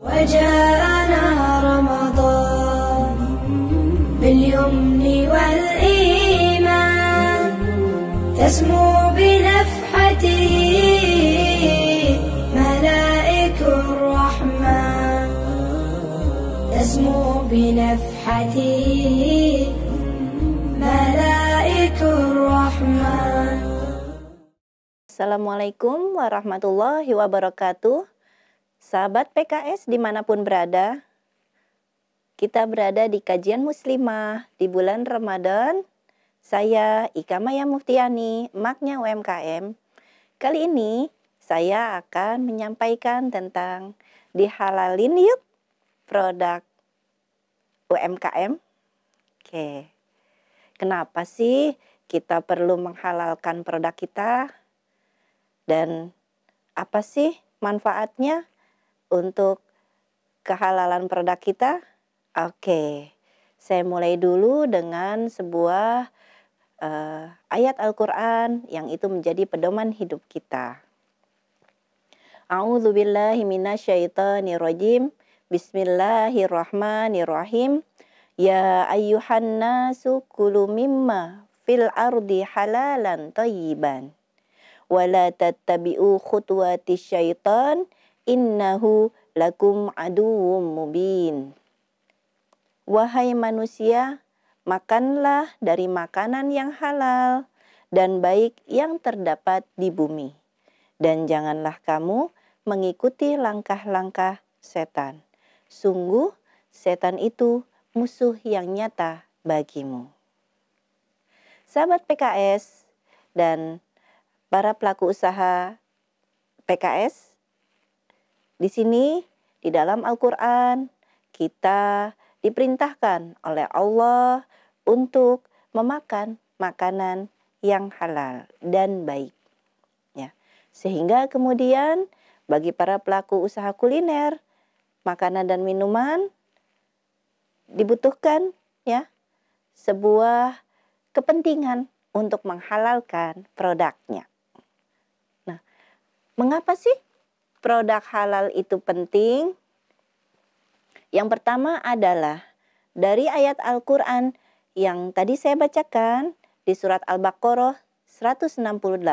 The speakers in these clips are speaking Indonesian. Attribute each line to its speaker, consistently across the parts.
Speaker 1: وجاءنا رمضان باليمن والإيمان تسمو بنفحته ملائك الرحمن تسمو بنفحته ملائك الرحمن Assalamualaikum warahmatullahi wabarakatuh. Sahabat PKS dimanapun berada, kita berada di kajian muslimah di bulan Ramadan. Saya Ika Maya Muftiani, maknya UMKM. Kali ini saya akan menyampaikan tentang dihalalin yuk produk UMKM. Oke, kenapa sih kita perlu menghalalkan produk kita? Dan apa sih manfaatnya? untuk kehalalan produk kita? Oke, okay. saya mulai dulu dengan sebuah uh, ayat Al-Quran yang itu menjadi pedoman hidup kita. A'udzubillahiminasyaitonirrojim Bismillahirrahmanirrahim Ya ayyuhan nasu kulu mimma fil ardi halalan tayyiban wala tattabi'u khutuwati syaitan innahu lakum aduwwum mubin. Wahai manusia, makanlah dari makanan yang halal dan baik yang terdapat di bumi. Dan janganlah kamu mengikuti langkah-langkah setan. Sungguh, setan itu musuh yang nyata bagimu. Sahabat PKS dan para pelaku usaha PKS di sini di dalam Al-Qur'an kita diperintahkan oleh Allah untuk memakan makanan yang halal dan baik. Ya. Sehingga kemudian bagi para pelaku usaha kuliner, makanan dan minuman dibutuhkan ya sebuah kepentingan untuk menghalalkan produknya. Nah, mengapa sih produk halal itu penting? Yang pertama adalah dari ayat Al-Quran yang tadi saya bacakan di surat Al-Baqarah 168.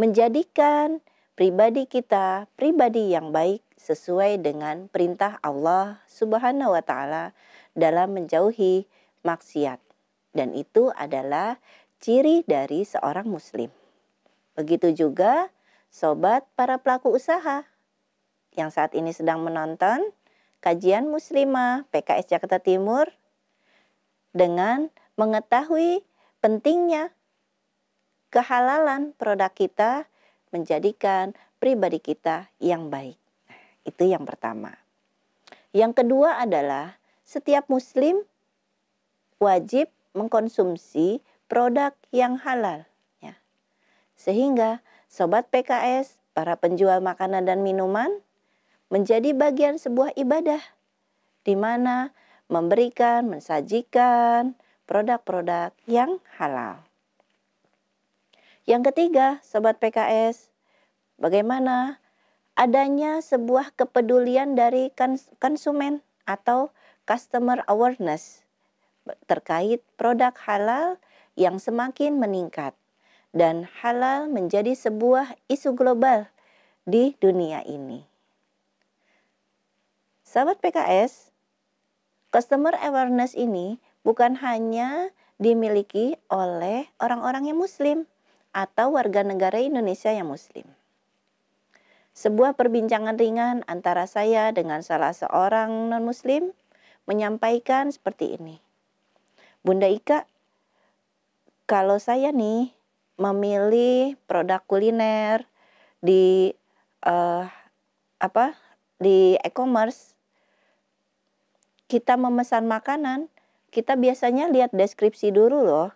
Speaker 1: Menjadikan pribadi kita pribadi yang baik sesuai dengan perintah Allah Subhanahu wa taala dalam menjauhi maksiat. Dan itu adalah ciri dari seorang muslim. Begitu juga sobat para pelaku usaha yang saat ini sedang menonton kajian muslimah PKS Jakarta Timur dengan mengetahui pentingnya kehalalan produk kita menjadikan pribadi kita yang baik. Itu yang pertama. Yang kedua adalah setiap muslim wajib mengkonsumsi produk yang halal ya. Sehingga sobat PKS, para penjual makanan dan minuman, menjadi bagian sebuah ibadah di mana memberikan, mensajikan produk-produk yang halal. Yang ketiga, sobat PKS, bagaimana adanya sebuah kepedulian dari konsumen atau customer awareness terkait produk halal yang semakin meningkat dan halal menjadi sebuah isu global di dunia ini. Sahabat PKS, customer awareness ini bukan hanya dimiliki oleh orang-orang yang muslim atau warga negara Indonesia yang muslim. Sebuah perbincangan ringan antara saya dengan salah seorang non-muslim menyampaikan seperti ini. Bunda Ika, kalau saya nih memilih produk kuliner di uh, apa di e-commerce kita memesan makanan kita biasanya lihat deskripsi dulu loh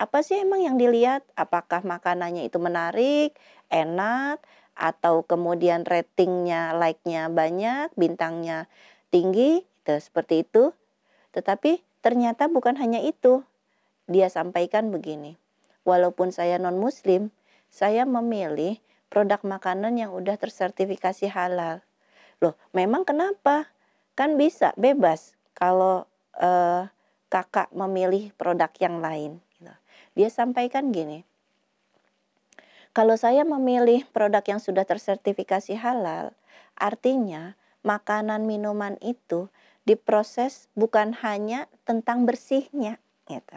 Speaker 1: apa sih emang yang dilihat apakah makanannya itu menarik enak atau kemudian ratingnya like-nya banyak bintangnya tinggi itu seperti itu tetapi ternyata bukan hanya itu dia sampaikan begini walaupun saya non-muslim, saya memilih produk makanan yang udah tersertifikasi halal. Loh, memang kenapa? Kan bisa bebas kalau eh, kakak memilih produk yang lain. Gitu. Dia sampaikan gini, kalau saya memilih produk yang sudah tersertifikasi halal, artinya makanan minuman itu diproses bukan hanya tentang bersihnya, gitu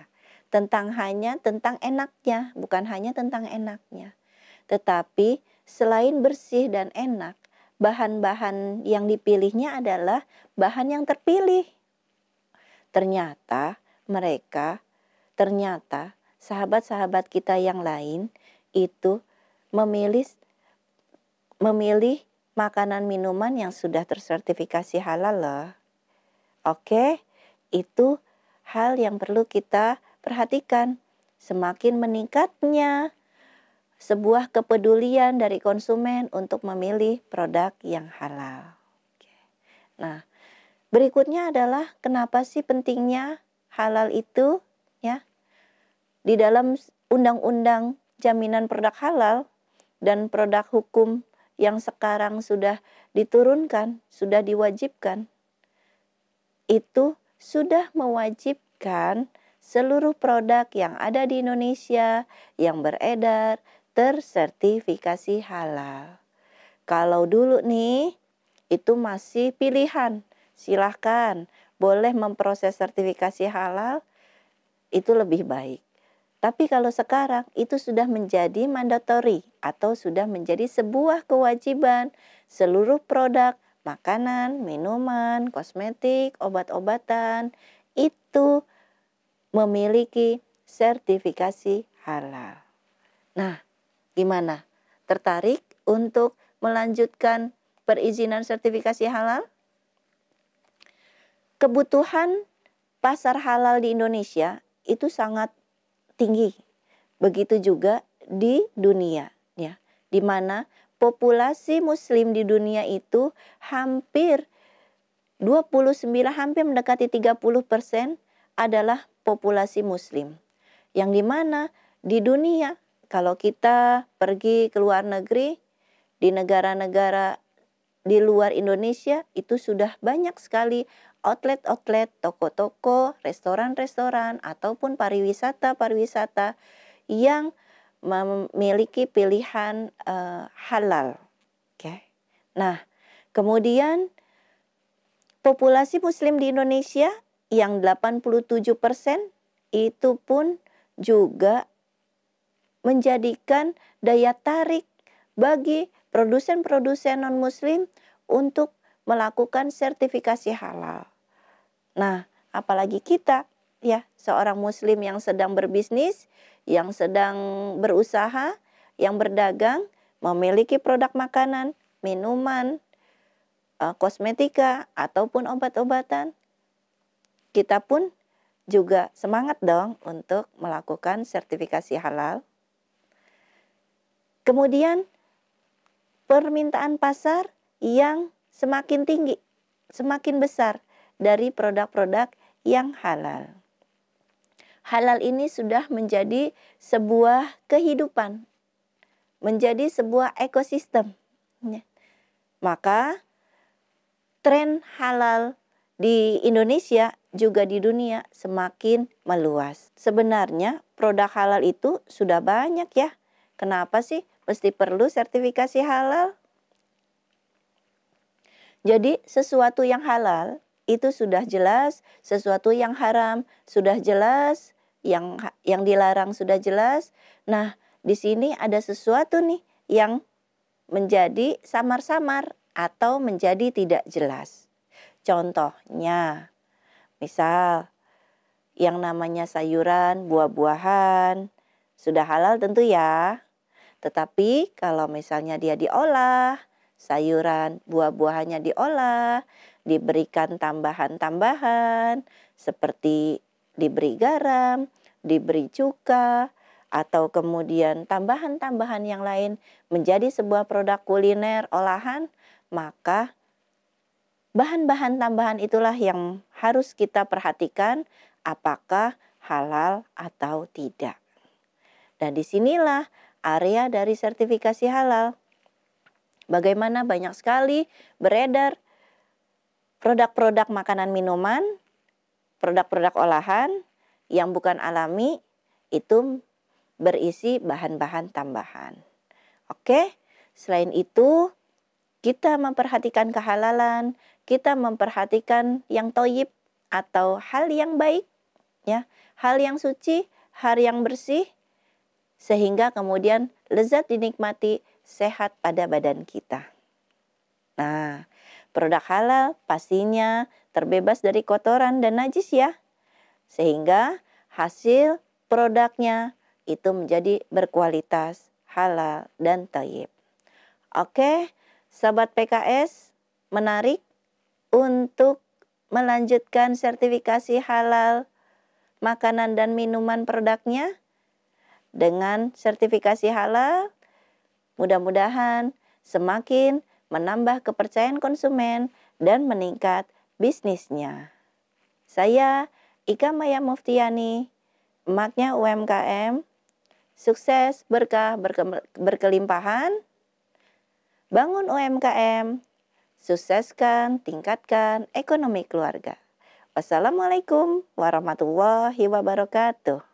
Speaker 1: tentang hanya tentang enaknya, bukan hanya tentang enaknya. Tetapi selain bersih dan enak, bahan-bahan yang dipilihnya adalah bahan yang terpilih. Ternyata mereka, ternyata sahabat-sahabat kita yang lain itu memilih memilih makanan minuman yang sudah tersertifikasi halal loh. Oke, itu hal yang perlu kita perhatikan, semakin meningkatnya sebuah kepedulian dari konsumen untuk memilih produk yang halal. Nah, berikutnya adalah kenapa sih pentingnya halal itu ya? Di dalam undang-undang jaminan produk halal dan produk hukum yang sekarang sudah diturunkan, sudah diwajibkan, itu sudah mewajibkan seluruh produk yang ada di Indonesia yang beredar tersertifikasi halal. Kalau dulu nih, itu masih pilihan. Silahkan, boleh memproses sertifikasi halal, itu lebih baik. Tapi kalau sekarang itu sudah menjadi mandatory atau sudah menjadi sebuah kewajiban seluruh produk makanan, minuman, kosmetik, obat-obatan itu memiliki sertifikasi halal. Nah, gimana? Tertarik untuk melanjutkan perizinan sertifikasi halal? Kebutuhan pasar halal di Indonesia itu sangat tinggi. Begitu juga di dunia ya, di mana populasi muslim di dunia itu hampir 29 hampir mendekati 30 persen adalah populasi muslim. Yang dimana di dunia kalau kita pergi ke luar negeri di negara-negara di luar Indonesia itu sudah banyak sekali outlet-outlet, toko-toko, restoran-restoran ataupun pariwisata-pariwisata yang memiliki pilihan uh, halal. Oke. Okay. Nah, kemudian populasi muslim di Indonesia yang 87% itu pun juga menjadikan daya tarik bagi produsen-produsen non-muslim untuk melakukan sertifikasi halal. Nah, apalagi kita ya, seorang muslim yang sedang berbisnis, yang sedang berusaha, yang berdagang, memiliki produk makanan, minuman, eh, kosmetika ataupun obat-obatan kita pun juga semangat dong untuk melakukan sertifikasi halal. Kemudian permintaan pasar yang semakin tinggi, semakin besar dari produk-produk yang halal. Halal ini sudah menjadi sebuah kehidupan, menjadi sebuah ekosistem. Maka tren halal di Indonesia juga di dunia semakin meluas. Sebenarnya produk halal itu sudah banyak ya. Kenapa sih mesti perlu sertifikasi halal? Jadi sesuatu yang halal itu sudah jelas, sesuatu yang haram sudah jelas, yang yang dilarang sudah jelas. Nah, di sini ada sesuatu nih yang menjadi samar-samar atau menjadi tidak jelas. Contohnya, Misal, yang namanya sayuran, buah-buahan, sudah halal tentu ya. Tetapi kalau misalnya dia diolah, sayuran, buah-buahannya diolah, diberikan tambahan-tambahan seperti diberi garam, diberi cuka, atau kemudian tambahan-tambahan yang lain menjadi sebuah produk kuliner olahan, maka Bahan-bahan tambahan itulah yang harus kita perhatikan apakah halal atau tidak. Dan disinilah area dari sertifikasi halal. Bagaimana banyak sekali beredar produk-produk makanan minuman, produk-produk olahan yang bukan alami itu berisi bahan-bahan tambahan. Oke, selain itu kita memperhatikan kehalalan kita memperhatikan yang toyib atau hal yang baik, ya, hal yang suci, hal yang bersih, sehingga kemudian lezat dinikmati, sehat pada badan kita. Nah, produk halal pastinya terbebas dari kotoran dan najis ya, sehingga hasil produknya itu menjadi berkualitas, halal, dan toyib. Oke, sahabat PKS, menarik untuk melanjutkan sertifikasi halal makanan dan minuman produknya dengan sertifikasi halal. Mudah-mudahan semakin menambah kepercayaan konsumen dan meningkat bisnisnya. Saya Ika Maya Muftiani, emaknya UMKM, sukses berkah berke berkelimpahan, bangun UMKM, Sukseskan, tingkatkan ekonomi keluarga. Wassalamualaikum warahmatullahi wabarakatuh.